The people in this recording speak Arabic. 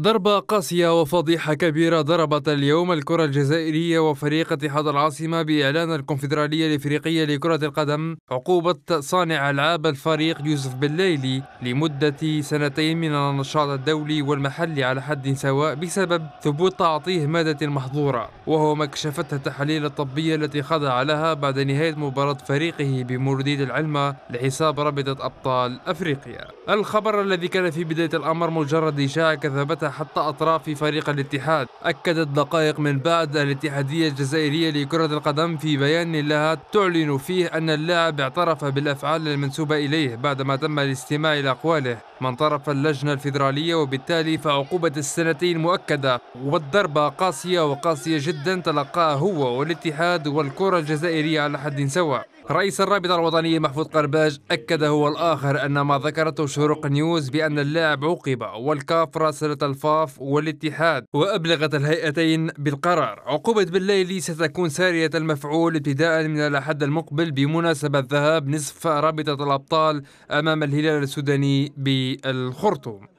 ضربة قاسية وفضيحة كبيرة ضربت اليوم الكرة الجزائرية وفريق اتحاد العاصمة بإعلان الكونفدرالية الإفريقية لكرة القدم عقوبة صانع ألعاب الفريق يوسف بالليلي لمدة سنتين من النشاط الدولي والمحلي على حد سواء بسبب ثبوت تعاطيه مادة محظورة وهو ما كشفتها التحاليل الطبية التي خضع لها بعد نهاية مباراة فريقه بمورديد العلمة لحساب رابطة أبطال أفريقيا الخبر الذي كان في بداية الأمر مجرد إشاعة كذبتها حتى أطراف فريق الاتحاد أكدت دقائق من بعد الاتحادية الجزائرية لكرة القدم في بيان لها تعلن فيه أن اللاعب اعترف بالأفعال المنسوبة إليه بعدما تم الاستماع إلى أقواله من طرف اللجنة الفيدرالية وبالتالي فعقوبة السنتين مؤكدة والضربة قاسية وقاسية جدا تلقاها هو والاتحاد والكرة الجزائرية على حد سواء رئيس الرابطة الوطنية محفوظ قرباج أكد هو الآخر أن ما ذكرته شروق نيوز بأن اللاعب عوقب والكاف راسلت الفاف والاتحاد وأبلغت الهيئتين بالقرار عقوبة بالليلي ستكون سارية المفعول ابتداء من الأحد المقبل بمناسبة ذهاب نصف رابطة الأبطال أمام الهلال السوداني بالخرطوم